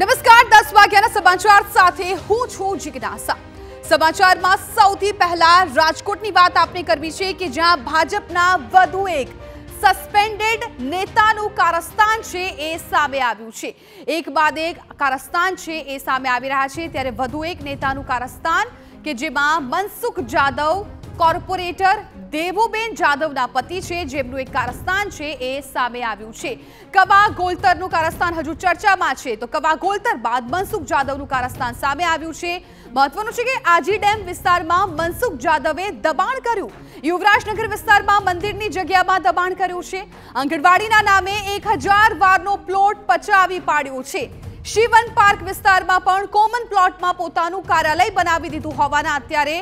નમસ્કાર દસ વાગ્યાના સમાચાર સાથે હું છું જિજ્ઞાસા સમાચારમાં સૌથી પહેલા રાજકોટની વાત આપણે કરવી છે કે જ્યાં ભાજપના વધુ એક સસ્પેન્ડેડ નેતાનું કારસ્તાન છે એ સામે આવ્યું છે એક બાદ એક કારસ્તાન છે એ સામે આવી રહ્યા છે ત્યારે વધુ એક નેતાનું કારસ્તાન કે જેમાં મનસુખ જાદવ કોર્પોરેટર દેવુબેન જાદવના પતિ છે જેમનું એક કારસ્થાન છે એ સામે આવ્યું છે કવા ગોલતરનું કારસ્થાન હજુ ચર્ચામાં છે તો કવા ગોલતર બાદ મનસુખ જાદવનું કારસ્થાન સામે આવ્યું છે મહત્વનું છે કે આજી ડેમ વિસ્તારમાં મનસુખ જાદવે દબાણ કર્યું યુવરાજનગર વિસ્તારમાં મંદિરની જગ્યામાં દબાણ કર્યું છે આંગણવાડીના નામે એક હજાર વારનો પ્લોટ પચાવી પાડ્યો છે શિવન પાર્ક વિસ્તારમાં પણ કોમન પ્લોટમાં પોતાનું કાર્યાલય બનાવી દીધું હોવાના અત્યારે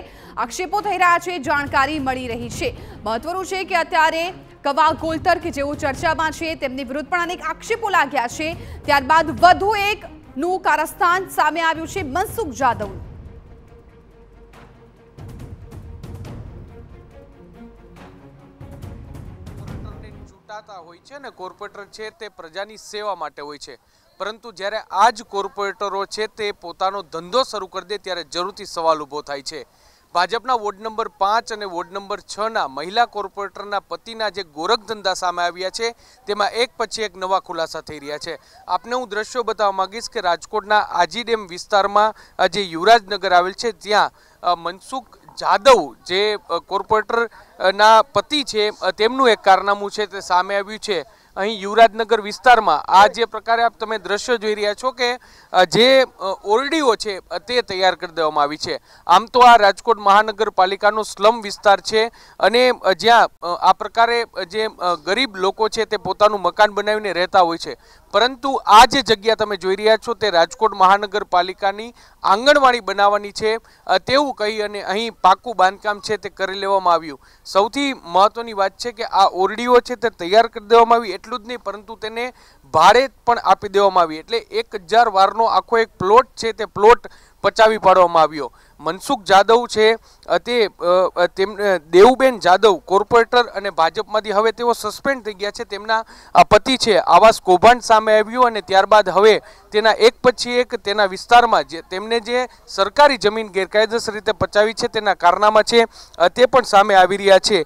આક્ષેપો થઈ રહ્યા છે જાણકારી મળી રહી છે મહત્વનું છે કે અત્યારે કવા ગોલતર કે જેઓ ચર્ચામાં છે તેમની વિરુદ્ધ પણ અનેક આક્ષેપો લાગ્યા છે ત્યારબાદ વધુ એકનું કારસ્થાન સામે આવ્યું છે મનસુખ જાદવનું હોય છે ને કોર્પોરેટર છે તે પ્રજાની સેવા માટે હોય છે પરંતુ જ્યારે આ જ કોર્પોરેટરો છે તે પોતાનો ધંધો શરૂ કરી દે ત્યારે જરૂરથી સવાલ ઊભો થાય છે ભાજપના વોર્ડ નંબર પાંચ અને વોર્ડ નંબર છના મહિલા કોર્પોરેટરના પતિના જે ગોરખ ધંધા સામે આવ્યા છે તેમાં એક પછી એક નવા ખુલાસા થઈ રહ્યા છે આપને હું દ્રશ્યો બતાવવા માંગીશ કે રાજકોટના આજી ડેમ વિસ્તારમાં જે યુવરાજનગર આવેલ છે ત્યાં મનસુખ જાદવ જે કોર્પોરેટરના પતિ છે તેમનું એક કારનામું છે તે સામે આવ્યું છે અહીં યુવરાજનગર વિસ્તારમાં આ જે પ્રકારે આપ તમે દ્રશ્યો જોઈ રહ્યા છો કે જે ઓરડીઓ છે તે તૈયાર કરી દેવામાં આવી છે આમ તો આ રાજકોટ મહાનગરપાલિકાનો સ્લમ વિસ્તાર છે અને જ્યાં આ પ્રકારે જે ગરીબ લોકો છે તે પોતાનું મકાન બનાવીને રહેતા હોય છે પરંતુ આ જે જગ્યા તમે જોઈ રહ્યા છો તે રાજકોટ મહાનગરપાલિકાની આંગણવાડી બનાવવાની છે તેવું કહી અને અહીં પાકું બાંધકામ છે તે કરી લેવામાં આવ્યું સૌથી મહત્વની વાત છે કે આ ઓરડીઓ છે તે તૈયાર કરી દેવામાં આવી એટલું જ નહીં પરંતુ તેને ભાડે પણ આપી દેવામાં આવી એટલે એક હજાર વારનો આખો એક પ્લોટ છે તે પ્લોટ પચાવી પાડવામાં આવ્યો મનસુખ જાદવ છે તે તેમ દેવુબેન જાદવ કોર્પોરેટર અને ભાજપમાંથી હવે તેઓ સસ્પેન્ડ થઈ ગયા છે તેમના પતિ છે આવાસ કૌભાંડ સામે આવ્યું અને ત્યારબાદ હવે તેના એક પછી એક તેના વિસ્તારમાં જે તેમને જે સરકારી જમીન ગેરકાયદેસર રીતે પચાવી છે તેના કારનામાં છે તે પણ સામે આવી રહ્યા છે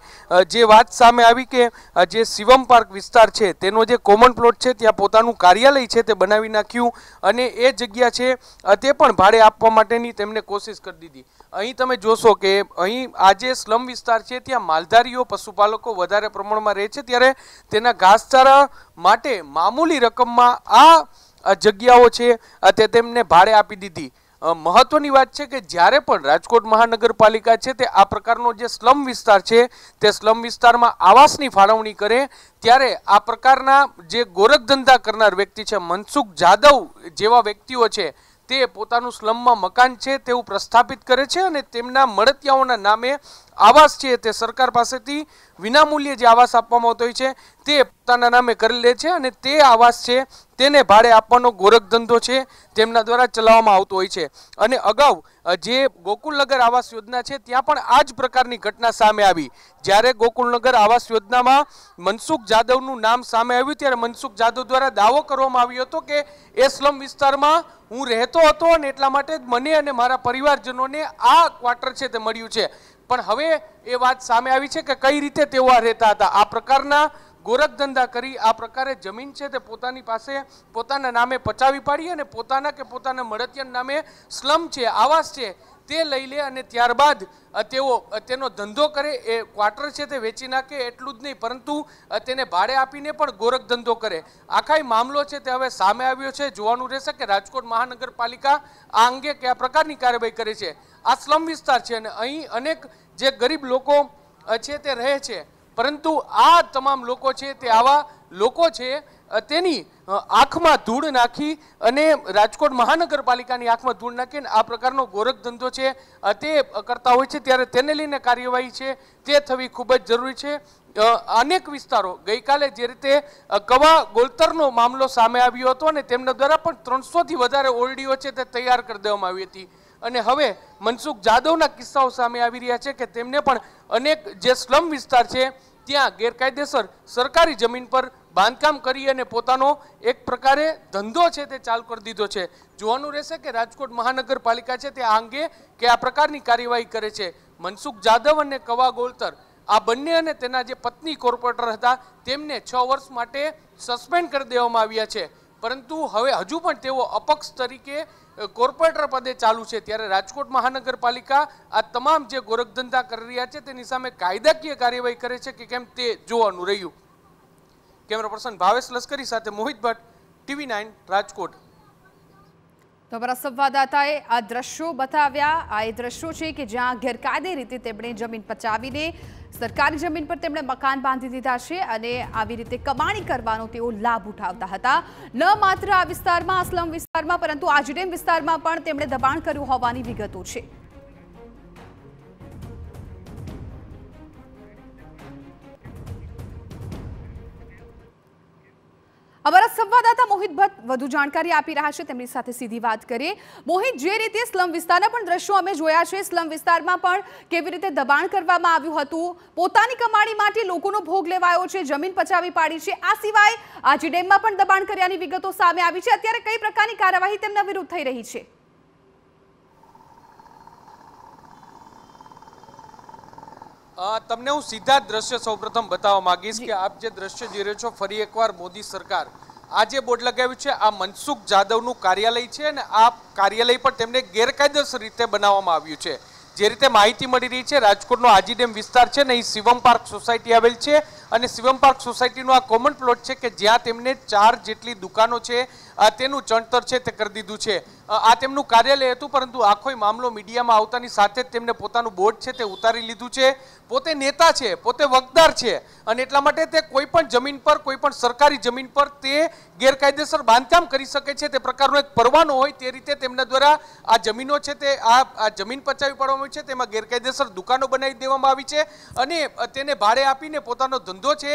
જે વાત સામે આવી કે જે શિવમ પાર્ક વિસ્તાર છે તેનો જે કોમન પ્લોટ છે ત્યાં પોતાનું કાર્યાલય છે તે બનાવી નાખ્યું અને એ જગ્યા છે તે પણ ભાડે આપવા માટેની તેમને કોશિશ કરી દીધી અહીં તમે જોશો કે અહીં આજે સ્લમ વિસ્તાર છે ત્યાં માલધારીઓ પશુપાલકો વધારે પ્રમાણમાં રહે છે ત્યારે તેના ઘાસચારા માટે મામૂલી રકમમાં આ જગ્યાઓ છે તે તેમને ભાડે આપી દીધી મહત્વની વાત છે કે જ્યારે પણ રાજકોટ મહાનગરપાલિકા છે તે આ પ્રકારનો જે સ્લમ વિસ્તાર છે તે સ્લમ વિસ્તારમાં આવાસની ફાળવણી કરે ત્યારે આ પ્રકારના જે ગોરખધંધા કરનાર વ્યક્તિ છે મનસુખ જાદવ જેવા વ્યક્તિઓ છે તે પોતાનું સ્લમમાં મકાન છે તેવું પ્રસ્થાપિત કરે છે અને તેમના મળતિયાઓના નામે આવાસ છે તે સરકાર પાસેથી વિનામૂલ્યે જે આવાસ આપવામાં આવતો હોય છે તે પોતાના નામે કરી લે છે અને તે આવાસ છે તેને ભાડે આપવાનો ગોરખ ધંધો છે તેમના દ્વારા ચલાવવામાં આવતો હોય છે અને અગાઉ જે ગોકુલનગર આવાસ યોજના છે ત્યાં પણ આ જ પ્રકારની ઘટના સામે આવી જ્યારે ગોકુલનગર આવાસ યોજનામાં મનસુખ જાદવનું નામ સામે આવ્યું ત્યારે મનસુખ જાદવ દ્વારા દાવો કરવામાં આવ્યો હતો કે એ સ્લમ વિસ્તારમાં હું રહેતો હતો અને એટલા માટે મને અને મારા પરિવારજનોને આ ક્વાર્ટર છે તે મળ્યું છે પણ હવે એ વાત સામે આવી છે કે કઈ રીતે તેઓ આ રહેતા હતા આ પ્રકારના ગોરખધંધા કરી આ પ્રકારે જમીન છે તે પોતાની પાસે પોતાના નામે પચાવી પાડી અને પોતાના કે પોતાના મળતિયાના નામે સ્લમ છે આવાસ છે તે લઈ લે અને ત્યારબાદ તેઓ તેનો ધંધો કરે એ ક્વાર્ટર છે તે વેચી નાખે એટલું જ નહીં પરંતુ તેને ભાડે આપીને પણ ગોરખ ધંધો કરે આખા મામલો છે તે હવે સામે આવ્યો છે જોવાનું રહેશે કે રાજકોટ મહાનગરપાલિકા આ અંગે કયા પ્રકારની કાર્યવાહી કરે છે આ સ્લમ વિસ્તાર છે અને અહીં અનેક જે ગરીબ લોકો છે તે રહે છે પરંતુ આ તમામ લોકો છે તે આવા લોકો છે તેની આંખમાં ધૂળ નાખી અને રાજકોટ મહાનગરપાલિકાની આંખમાં ધૂળ નાખીને આ પ્રકારનો ગોરખ ધંધો છે તે કરતા હોય છે ત્યારે તેને લઈને કાર્યવાહી છે તે થવી ખૂબ જ જરૂરી છે અનેક વિસ્તારો ગઈકાલે જે રીતે કવા ગોલતરનો મામલો સામે આવ્યો હતો અને તેમના દ્વારા પણ ત્રણસોથી વધારે ઓરડીઓ છે તે તૈયાર કરી દેવામાં આવી હતી અને હવે મનસુખ જાદવના કિસ્સાઓ સામે આવી રહ્યા છે કે તેમને પણ અનેક જે સ્લમ વિસ્તાર છે ત્યાં ગેરકાયદેસર સરકારી જમીન પર બાંધકામ કરી અને પોતાનો એક પ્રકારે ધંધો છે તે ચાલુ કરી દીધો છે જોવાનું રહેશે કે રાજકોટ મહાનગરપાલિકા છે તે આ અંગે કે આ પ્રકારની કાર્યવાહી કરે છે મનસુખ જાદવ અને કવા ગોલતર આ બંને અને તેના જે પત્ની કોર્પોરેટર હતા તેમને છ વર્ષ માટે સસ્પેન્ડ કરી દેવામાં આવ્યા છે પરંતુ હવે હજુ પણ તેઓ અપક્ષ તરીકે કોર્પોરેટર પદે ચાલુ છે ત્યારે રાજકોટ મહાનગરપાલિકા આ તમામ જે ગોરખધંધા કરી રહ્યા છે તેની સામે કાયદાકીય કાર્યવાહી કરે છે કે કેમ તે જોવાનું રહ્યું કેમેરા પર્સન ભાવેશ લશ્કરી સાથે મોહિત ભટ્ટ ટીવી નાઇન રાજકોટ તો અમારા સંવાદદાતાએ આ દ્રશ્યો બતાવ્યા આ એ દ્રશ્યો છે કે જ્યાં ગેરકાયદે રીતે તેમણે જમીન પચાવીને સરકારી જમીન પર તેમણે મકાન બાંધી દીધા છે અને આવી રીતે કમાણી કરવાનો તેઓ લાભ ઉઠાવતા હતા ન માત્ર આ વિસ્તારમાં અસલમ વિસ્તારમાં પરંતુ આજુડેમ વિસ્તારમાં પણ તેમણે દબાણ કર્યું હોવાની વિગતો છે અમારા સંવાદદાતા મોહિત ભટ્ટ વધુ જાણકારી આપી રહ્યા છે તેમની સાથે સીધી વાત કરીએ મોહિત જે રીતે સ્લમ વિસ્તારના પણ દ્રશ્યો અમે જોયા છે સ્લમ વિસ્તારમાં પણ કેવી રીતે દબાણ કરવામાં આવ્યું હતું પોતાની કમાણી માટે લોકોનો ભોગ લેવાયો છે જમીન પચાવી પાડી છે આ સિવાય આજે ડેમમાં પણ દબાણ કર્યાની વિગતો સામે આવી છે અત્યારે કઈ પ્રકારની કાર્યવાહી તેમના વિરુદ્ધ થઈ રહી છે તમને હું સીધા દ્રશ્ય સૌપ્રથમ બતાવવા માંગીશ કે આપ જે દ્રશ્ય જોઈ રહ્યો છો ફરી એકવાર મોદી સરકાર આ જે બોર્ડ લગાવ્યું છે આ મનસુખ જાદવનું કાર્યાલય છે અને આ કાર્યાલય પર તેમને ગેરકાયદેસર રીતે બનાવવામાં આવ્યું છે જે રીતે માહિતી મળી રહી છે રાજકોટનો આજી ડેમ વિસ્તાર છે ને અહીં શિવમ પાર્ક સોસાયટી આવેલ છે અને શિવમ પાર્ક સોસાયટીનો આ કોમન પ્લોટ છે કે જ્યાં તેમને ચાર જેટલી દુકાનો છે તેનું ચણતર છે તે કરી દીધું છે આ તેમનું કાર્યાલય હતું પરંતુ આખોય મામલો મીડિયામાં આવતાની સાથે જ તેમને પોતાનું બોર્ડ છે તે ઉતારી લીધું છે પોતે નેતા છે પોતે વગદાર છે અને એટલા માટે તે કોઈ પણ જમીન પર કોઈ પણ સરકારી જમીન પર તે ગેરકાયદેસર બાંધકામ કરી શકે છે તે પ્રકારનો એક પરવાનો હોય તે રીતે તેમના દ્વારા આ જમીનો છે તે આ જમીન પચાવી પાડવામાં આવી છે તેમાં ગેરકાયદેસર દુકાનો બનાવી દેવામાં આવી છે અને તેને ભાડે આપીને પોતાનો ધંધો છે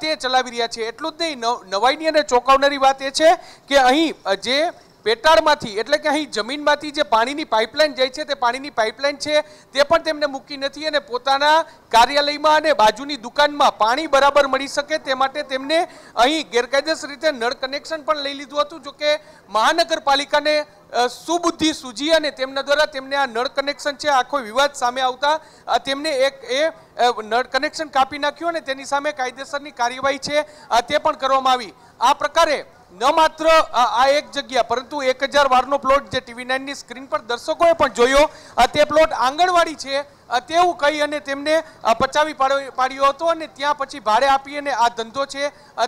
તે ચલાવી રહ્યા છે એટલું જ નહીં નવાઈની અને ચોંકાવનારી વાત એ છે કે અહીં જે પેટાળમાંથી એટલે કે અહીં જમીનમાંથી જે પાણીની પાઇપલાઇન જાય છે તે પાણીની પાઇપલાઇન છે તે પણ તેમને મૂકી નથી અને પોતાના કાર્યાલયમાં અને બાજુની દુકાનમાં પાણી બરાબર મળી શકે તે માટે તેમને અહીં ગેરકાયદેસર રીતે નળ કનેક્શન પણ લઈ લીધું હતું જો કે મહાનગરપાલિકાને સુબુદ્ધિ સૂજી અને તેમના દ્વારા તેમને આ નળ કનેક્શન છે આખો વિવાદ સામે આવતા તેમને એક એ નળ કનેક્શન કાપી નાખ્યું અને તેની સામે કાયદેસરની કાર્યવાહી છે તે પણ કરવામાં આવી આ પ્રકારે ન માત્ર આ એક જગ્યા પરંતુ એક હજાર વારનો પ્લોટ જે ટીવી નાઇનની સ્ક્રીન પર દર્શકોએ પણ જોયો તે પ્લોટ આંગણવાડી છે તેવું કહી અને તેમને પચાવી પાડ્યો હતો અને ત્યાં પછી ભાડે આપી અને આ ધંધો છે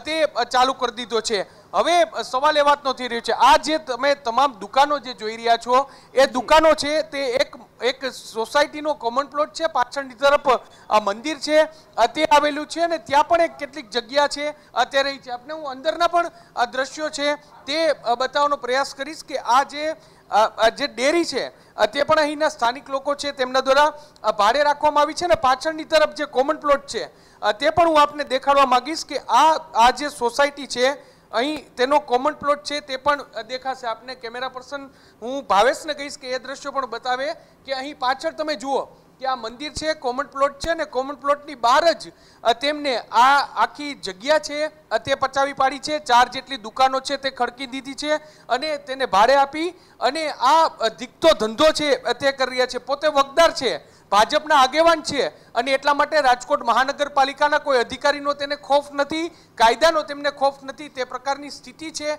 તે ચાલુ કરી દીધો છે હવે સવાલ એ વાતનો થઈ રહ્યો છે આ જે તમે તમામ દુકાનો જે જોઈ રહ્યા છો એ દુકાનો છે તે એક એક સોસાયટીનો કોમન પ્લોટ છે પાછળની તરફ આ મંદિર છે તે આવેલું છે અને ત્યાં પણ એક કેટલીક જગ્યા છે અત્યારે છે આપણે હું અંદરના પણ આ દ્રશ્યો છે તે બતાવવાનો પ્રયાસ કરીશ કે આ જે જે ડેરી છે તે પણ અહીંના સ્થાનિક લોકો છે તેમના દ્વારા ભાડે રાખવામાં આવી છે અને પાછળની તરફ જે કોમન પ્લોટ છે તે પણ હું આપને દેખાડવા માંગીશ કે આ આ જે સોસાયટી છે અહીં તેનો કોમન પ્લોટ છે તે પણ દેખાશે આપને કેમેરા પર્સન હું ભાવેશને કહીશ કે એ દ્રશ્યો પણ બતાવે કે અહીં પાછળ તમે જુઓ કે આ મંદિર છે કોમન પ્લોટ છે ને કોમન પ્લોટની બહાર જ તેમને આ આખી જગ્યા છે તે પચાવી પાડી છે ચાર જેટલી દુકાનો છે તે ખડકી દીધી છે અને તેને ભાડે આપી અને આ ધીકતો ધંધો છે તે કરી રહ્યા છે પોતે વગદાર છે ભાજપના આગેવાન છે અને એટલા માટે રાજકોટ મહાનગરપાલિકાના કોઈ અધિકારીનો તેને ખોફ નથી કાયદાનો તેમને ખોફ નથી તે પ્રકારની સ્થિતિ છે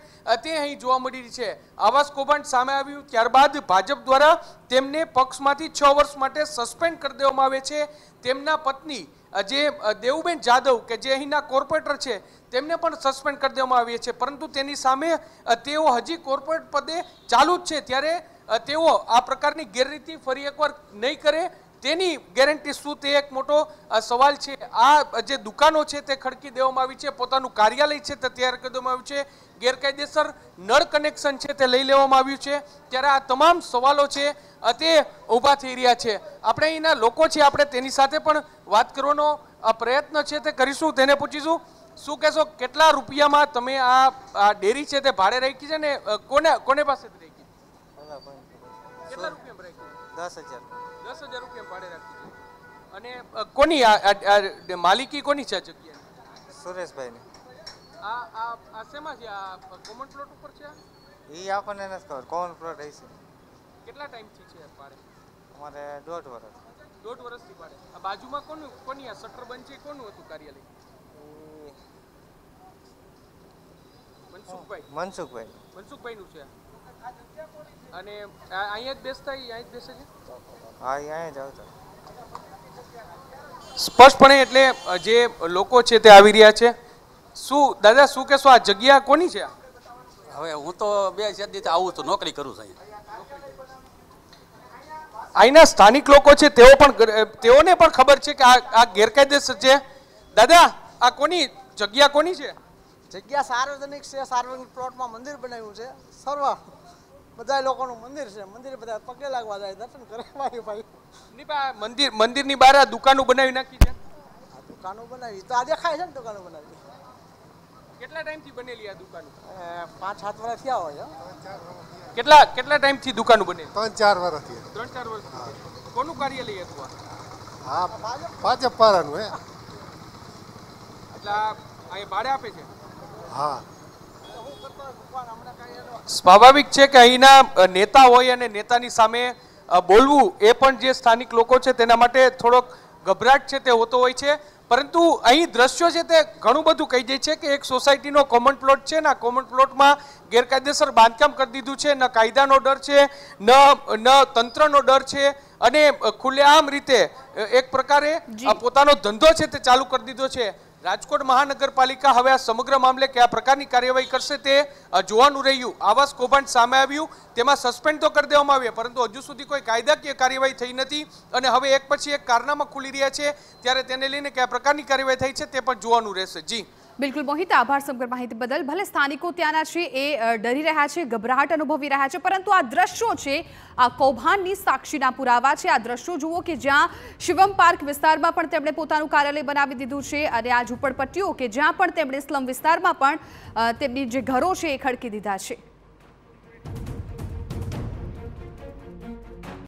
તે અહીં જોવા મળી રહી છે આવાસ કૌભાંડ સામે આવ્યું ત્યારબાદ ભાજપ દ્વારા તેમને પક્ષમાંથી છ વર્ષ માટે સસ્પેન્ડ કરી દેવામાં આવે છે તેમના પત્ની જે દેવુબેન જાદવ કે જે અહીંના કોર્પોરેટર છે તેમને પણ સસ્પેન્ડ કરી દેવામાં આવીએ છે પરંતુ તેની સામે તેઓ હજી કોર્પોરેટ પદે ચાલુ જ છે ત્યારે તેઓ આ પ્રકારની ગેરરીતિ ફરી એકવાર નહીં કરે તેની ગેરંટી શું તે એક મોટો સવાલ છે આ જે દુકાનો છે તે ખડકી દેવામાં આવી છે પોતાનું કાર્યાલય છે તે તૈયાર કરી દેવામાં આવ્યું છે ગેરકાયદેસર નળ કનેક્શન છે તે લઈ લેવામાં આવ્યું છે ત્યારે આ તમામ સવાલો છે તે ઊભા થઈ રહ્યા છે આપણે અહીંના લોકો છે આપણે તેની સાથે પણ વાત કરવાનો પ્રયત્ન છે તે કરીશું તેને પૂછીશું શું કહેશો કેટલા રૂપિયામાં તમે આ ડેરી છે તે ભાડે રાખી છે ને કોને કોને પાસેથી રાખી કેટલા રૂપિયા દસ હજાર દસ હજાર રૂપિયા ભાડે રાખી અને કોની માલિકી કોની છે જગ્યા સુરેશભાઈની આ આ આ શેમાં છે આ કોમન પ્લોટ ઉપર છે એ આપણને નથી ખબર કોમન પ્લોટ એ કેટલા ટાઈમથી છે પાડે અમારે દોઢ વર્ષ દોઢ વર્ષથી પાડે આ બાજુમાં કોનું કોની આ શટર કોનું હતું કાર્યાલય મનસુખભાઈ મનસુખભાઈ મનસુખભાઈનું છે અને અહીંયા જ બેસતા અહીંયા જ બેસે છે હા અહીંયા જ આવતા સ્પષ્ટપણે એટલે જે લોકો છે તે આવી રહ્યા છે શું દાદા શું કહેશો આ જગ્યા કોની છે હવે હું તો બે સદીથી આવું તો નોકરી કરું છું અહીંના સ્થાનિક લોકો છે તેઓ પણ તેઓને પણ ખબર છે કે આ આ ગેરકાયદેસર છે દાદા આ કોની જગ્યા કોની છે જગ્યા સાર્વજનિક છે સાર્વજનિક પ્લોટમાં મંદિર બનાવ્યું છે સર્વ બધા લોકોનું મંદિર છે મંદિર બધા પગે લાગવા જાય દર્શન કરે ભાઈ ભાઈ નહીં પણ મંદિર મંદિરની બહાર આ દુકાનો બનાવી નાખી છે આ દુકાનો બનાવી તો આ દેખાય છે ને દુકાનો બનાવી કેટલા ટાઈમથી બનેલી આ દુકાનો પાંચ સાત વર્ષ થયા હોય કેટલા કેટલા ટાઈમથી દુકાનો બનેલી ત્રણ ચાર વર્ષ થયા ત્રણ ચાર વર્ષ કોનું કાર્યાલય હતું હા પાંચ પારાનું હે એટલે આ ભાડે આપે છે હા સ્વાભાવિક છે કે અહીંના નેતા હોય અને નેતાની સામે બોલવું એ પણ જે સ્થાનિક લોકો છે તેના માટે થોડોક ગભરાટ છે તે હોતો હોય છે પરંતુ અહીં દ્રશ્યો છે તે ઘણું બધું કહી જાય છે કે એક સોસાયટીનો કોમન પ્લોટ છે ને કોમન પ્લોટમાં ગેરકાયદેસર બાંધકામ કરી દીધું છે ન કાયદાનો ડર છે ન ન તંત્રનો ડર છે અને ખુલ્લેઆમ રીતે એક પ્રકારે પોતાનો ધંધો છે તે ચાલુ કરી દીધો છે રાજકોટ મહાનગરપાલિકા હવે આ સમગ્ર મામલે કયા પ્રકારની કાર્યવાહી કરશે તે જોવાનું રહ્યું આવાસ કૌભાંડ સામે આવ્યું તેમાં સસ્પેન્ડ તો કરી દેવામાં આવ્યા પરંતુ હજુ સુધી કોઈ કાયદાકીય કાર્યવાહી થઈ નથી અને હવે એક પછી એક કારનામાં ખુલી રહ્યા છે ત્યારે તેને લઈને કયા પ્રકારની કાર્યવાહી થઈ છે તે પણ જોવાનું રહેશે જી બિલકુલ મોહિત આભાર સમગ્ર માહિતી બદલ ભલે સ્થાનિકો ત્યાંના છે એ ડરી રહ્યા છે ગભરાટ અનુભવી રહ્યા છે પરંતુ આ દ્રશ્યો છે આ કૌભાંડની સાક્ષીના પુરાવા છે આ દ્રશ્યો જુઓ કે જ્યાં શિવમ પાર્ક વિસ્તારમાં પણ તેમણે પોતાનું કાર્યાલય બનાવી દીધું છે અને આ ઝૂંપડપટ્ટીઓ કે જ્યાં પણ તેમણે સ્લમ વિસ્તારમાં પણ તેમની જે ઘરો છે એ ખડકી દીધા છે